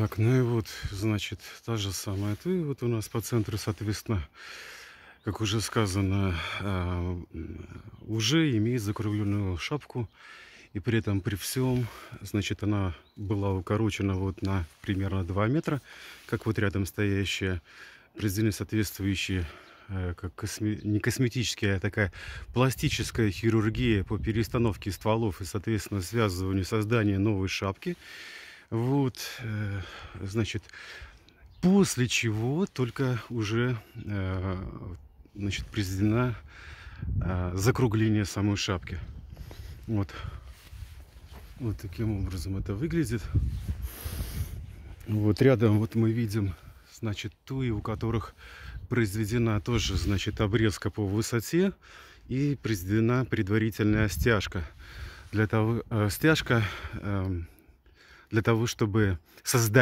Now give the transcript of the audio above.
Так, ну и вот, значит, та же самая. Ты вот у нас по центру, соответственно, как уже сказано, а, уже имеет закругленную шапку. И при этом, при всем, значит, она была укорочена вот на примерно 2 метра, как вот рядом стоящая, произведены соответствующие э, как косме... не косметическая, а такая пластическая хирургия по перестановке стволов и, соответственно, связыванию создания новой шапки. Вот, э, значит, после чего только уже э, значит, произведена э, закругление самой шапки. Вот. Вот таким образом это выглядит. Вот рядом вот мы видим, значит, туи, у которых произведена тоже, значит, обрезка по высоте и произведена предварительная стяжка. Для того, стяжка эм, для того, чтобы создающий